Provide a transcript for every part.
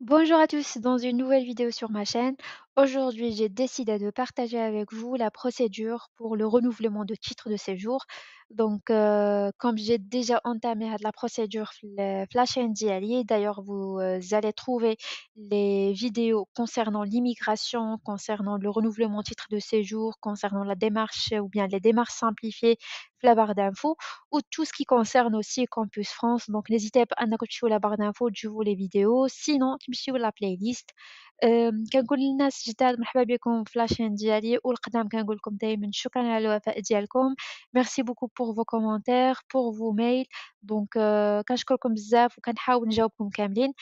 Bonjour à tous dans une nouvelle vidéo sur ma chaîne. Aujourd'hui, j'ai décidé de partager avec vous la procédure pour le renouvellement de titre de séjour. Donc, euh, comme j'ai déjà entamé la procédure euh, Flash NDLI, d'ailleurs, vous euh, allez trouver les vidéos concernant l'immigration, concernant le renouvellement de titre de séjour, concernant la démarche ou bien les démarches simplifiées, la barre d'infos, ou tout ce qui concerne aussi Campus France. Donc, n'hésitez pas à la barre d'infos, vous les vidéos. Sinon, tu la playlist. جداد مرحبا بكم في لاشين ديالي والقدام كنقول لكم دائما شكرا على الوفاء ديالكم ميرسي بوكو بوغ فو كومونتير بوغ فو ميل دونك كنشكركم بزاف وكنحاول نجاوبكم كاملين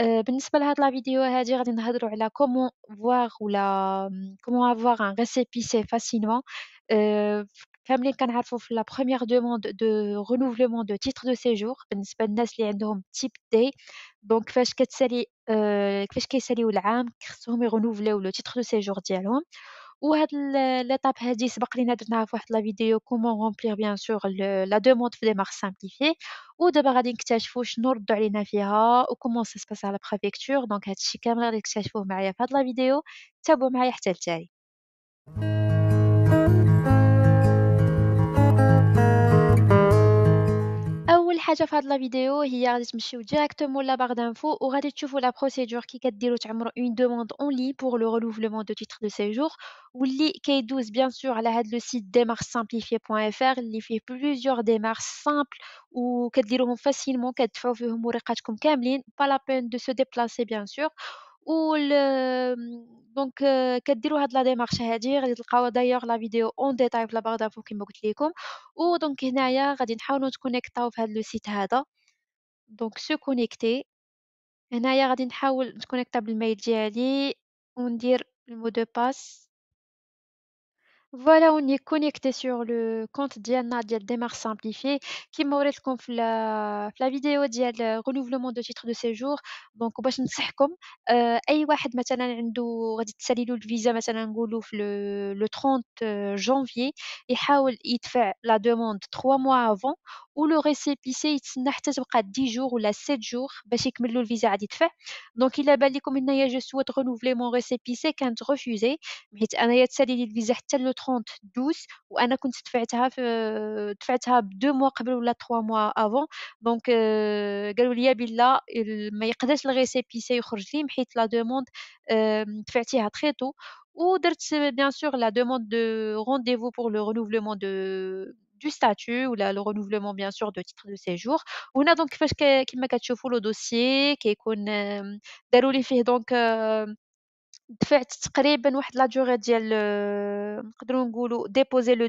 euh, بالنسبه لهاد لا فيديو هادي غادي نهضروا على كومون فواغ ولا كومون افوار ان ريسيبي سي فاسيلمون Faites les canards pour la première demande de renouvellement de titre de séjour. Ben, c'est pas hein, type D. Donc quest euh, le titre de séjour Et Ou l'étape, la vidéo comment remplir bien sûr la demande de démarche simplifiée ou de comment ça se passe à la préfecture. Donc de la vidéo. À la fin de la vidéo, hier, je me suis directement la barre d'infos aura-tu trouvé la procédure qui cadre directement une demande en ligne pour le renouvellement de titre de séjour ou li K12 bien sûr à la aide du site démarches simplifiées.fr il y fait plusieurs démarches simples ou qui dérouleront facilement qui est de trouver mon recadre comme camline pas la peine de se déplacer bien sûr دونك كديروا هاد لا ديمارش هادي غادي تلقاو دايوغ لا فيديو اون ديتاي في لا باغ دافو كيما قلت لكم دونك هنايا غادي نحاولوا تكونيكتاو في هاد لو سيت هذا دونك سو كونيكتي هنايا غادي نحاول نتكونيكطا بالميل ديالي وندير المو دو باس Voilà, on est connecté sur le compte Diana Dial Démarre Simplifiée qui la, vidéo Dial euh, Renouvellement de titre de séjour. Donc, je vais dire que le visa le 30 euh, janvier, il faut la demande trois mois avant ou le récépissé il 10 jours ou à 7 jours Donc, il a visa. il je souhaite renouveler mon je 30, 12, ou Anna compte t'effectuer effectuer deux mois avant ou là trois mois avant. Donc, euh, qu'elle oulie abilla, il maïque des le récépissé, il rejoint hit la demande effectuée très tôt. Ou d'ici bien sûr la demande de rendez-vous pour le renouvellement de du statut ou le renouvellement bien sûr de titre de séjour. On a donc fait que qu'il m'a caché le dossier, qu'est qu'on qu'elle oulie fait donc. Euh, Défaites, t'sais, t'sais, t'sais, la t'sais, de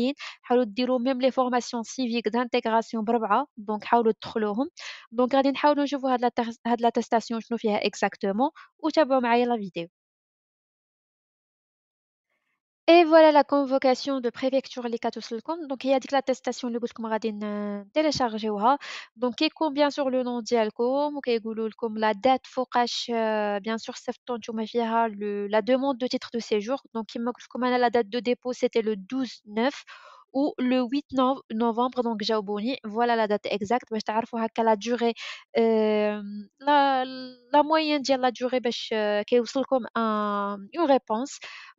مزيانين حاولوا ديروا ميم لي فورماسيون سيفيك دانتيغراسيون بربعه دونك حاولوا تدخلوهم دونك غادي نحاولوا نشوفوا هاد لا هاد لا تيستاسيون شنو فيها اكزاكتومون وتابعوا معايا لا فيديو Et voilà la convocation de préfecture les quatre Donc il y a dit que l'attestation le bout de euh, téléchargé. ouah. Donc y a euh, bien sûr le nom de ou la date focash bien sûr septembre tu me la demande de titre de séjour. Donc il me que la date de dépôt c'était le 12 9 ou le 8 novembre donc j'ai oublié voilà la date exacte mais bah, la durée euh, la la moyenne de la durée ben je une réponse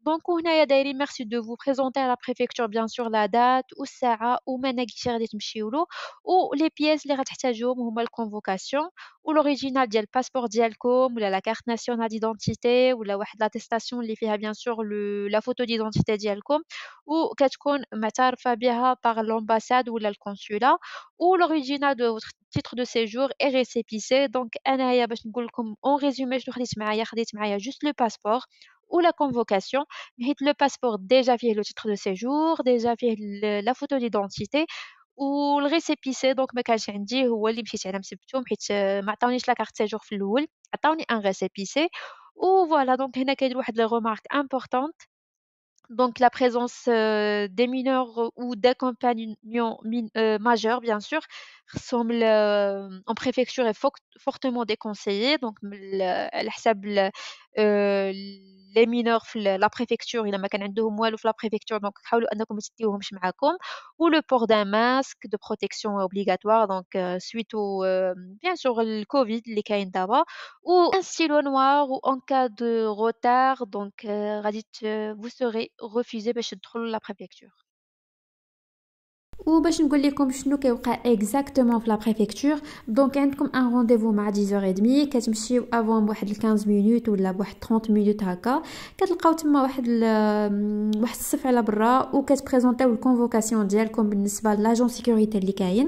donc, merci merci de vous présenter à la préfecture, bien sûr, la date, le Sarah ou vous ou les pièces les la convocation, ou l'original du passeport, ou la carte nationale d'identité, ou l'attestation les fait bien sûr la photo d'identité, ou que matar fabia par l'ambassade ou le consulat, ou l'original de votre titre de séjour et récépissé. Donc, en résumé, je juste le passeport ou la convocation, mais le passeport déjà via le titre de séjour, déjà via la photo d'identité ou le récépissé donc ma كانش عندي هو اللي مشيت على مسبتهم حيت ما عطاونيش لا carte séjour في récépissé ou voilà donc هنا كاين واحد la remarque importante donc la présence euh, des mineurs ou d'accompagnants euh, majeurs, bien sûr, semble euh, en préfecture est fortement déconseillé Donc, le, euh, les mineurs la préfecture il a la préfecture donc ou le port d'un masque de protection obligatoire donc euh, suite au euh, bien sûr le covid les cas d'abord ou un stylo noir ou en cas de retard donc euh, euh vous serez refusé de la préfecture ou bien bah, je suis comme je suis exactement pour la préfecture. Donc il y un rendez-vous à 10h30, qu'est-ce que je suis avant bah, de faire 15 minutes ou 30 bah, minutes encore, qu'est-ce que je suis à faire la brasse ou qu'est-ce que je présente ou qu'on convoque un dialogue comme c'est l'agence sécurité de l'ICAIN.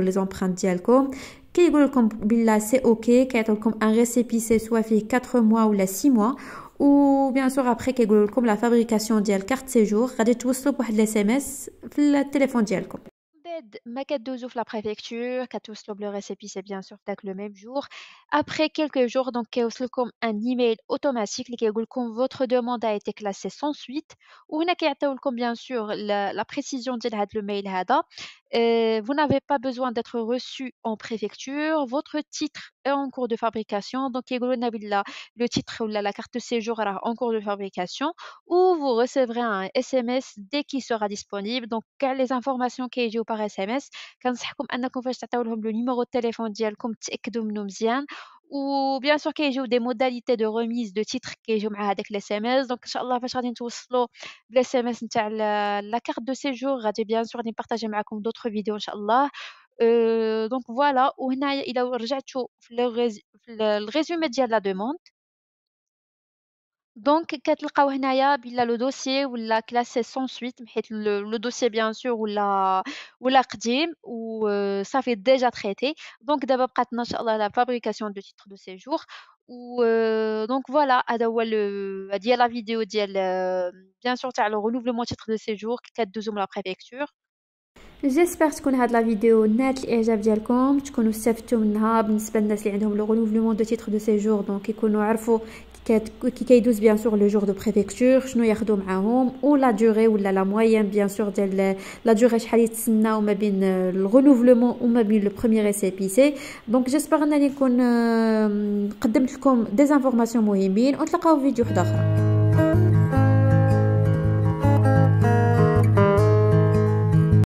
les empreintes d'alcool qu'ils veulent combler c'est ok qu'être comme un récépissé soit fait quatre mois ou la six mois ou bien sûr après qu'ils comme la fabrication d'une carte séjour a dit tout ce poids sms le téléphone d'alcool Maquette quête de la préfecture, Katos le récépi, c'est bien sûr tac le même jour. Après quelques jours, donc Katos comme un email automatique, les votre demande a été classée sans suite. Ou une comme bien sûr la, précision de le mail hada. Euh, vous n'avez pas besoin d'être reçu en préfecture, votre titre en cours de fabrication. Donc, le titre ou la carte de séjour est en cours de fabrication ou vous recevrez un SMS dès qu'il sera disponible. Donc, les informations y eu par SMS, quand ou le numéro de téléphone, dial comme de ou bien sûr qu'il y des modalités de remise de titres j'ai eu avec les SMS. Donc, inshallah, fashion into slow, les SMS, la carte de séjour, bien sûr, partager avec vous d'autres vidéos, euh, donc voilà, il a rejeté le résumé de la demande. Donc, il a le dossier il la classe sans suite, le, dossier bien sûr ou la ou ou ça fait déjà traité. Donc d'abord, il la fabrication du titre de séjour. Euh, donc voilà, euh, à la vidéo, bien sûr, le renouvellement titre de séjour, quatre de la préfecture. J'espère que avez avons la vidéo net et vous avez le renouvellement de titre de séjour, donc bien sûr le jour de préfecture. la durée ou la moyenne bien sûr de la durée euh, renouvellement ou le premier Donc j'espère que euh, des informations On se retrouve dans la